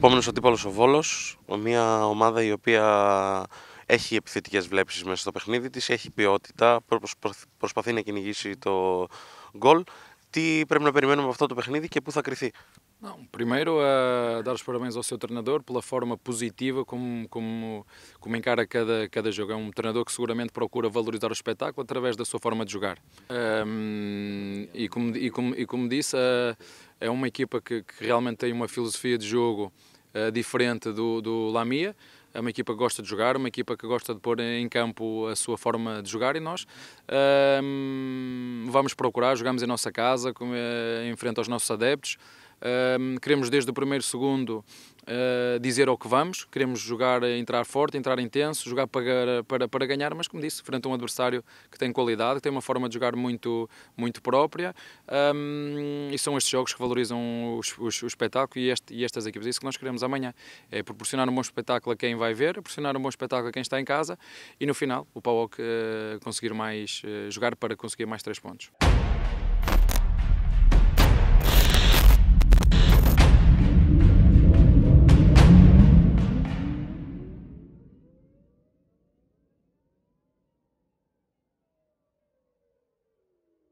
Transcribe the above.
Επόμενο αντίπαλο ο Βόλο, μια ομάδα η οποία έχει επιθετικέ βλέψει μέσα στο παιχνίδι τη, έχει ποιότητα, προσπαθεί να κυνηγήσει το γκολ. τι πρέπει να περιμένουμε από αυτό το παιχνίδι και πού θα κρυθεί. Não, primeiro, a eh, dar os parabéns ao seu treinador pela forma positiva como, como, como encara cada, cada jogo. É um treinador que seguramente procura valorizar o espetáculo através da sua forma de jogar. Um, ehm, e, como, e, como, e como disse, eh, é uma equipa que, que realmente tem uma filosofia de jogo eh, diferente do, do Lamia. É uma equipa que gosta de jogar, uma equipa que gosta de pôr em campo a sua forma de jogar e nós um, ehm, vamos procurar, jogamos em nossa casa, eh, em frente aos nossos adeptos, queremos desde o primeiro segundo ah, dizer ao que vamos, queremos jogar, eh, entrar forte, entrar intenso, jogar para, para, para ganhar, mas como disse, frente a um adversário que tem qualidade, que tem uma forma de jogar muito, muito própria um, e são estes jogos que valorizam os, os, o espetáculo e, este, e estas equipas. É isso que nós queremos amanhã, é proporcionar um bom espetáculo a quem vai ver, proporcionar um bom espetáculo a quem está em casa e no final o Pauok uh, eh, conseguir mais, uh, jogar para conseguir mais três pontos.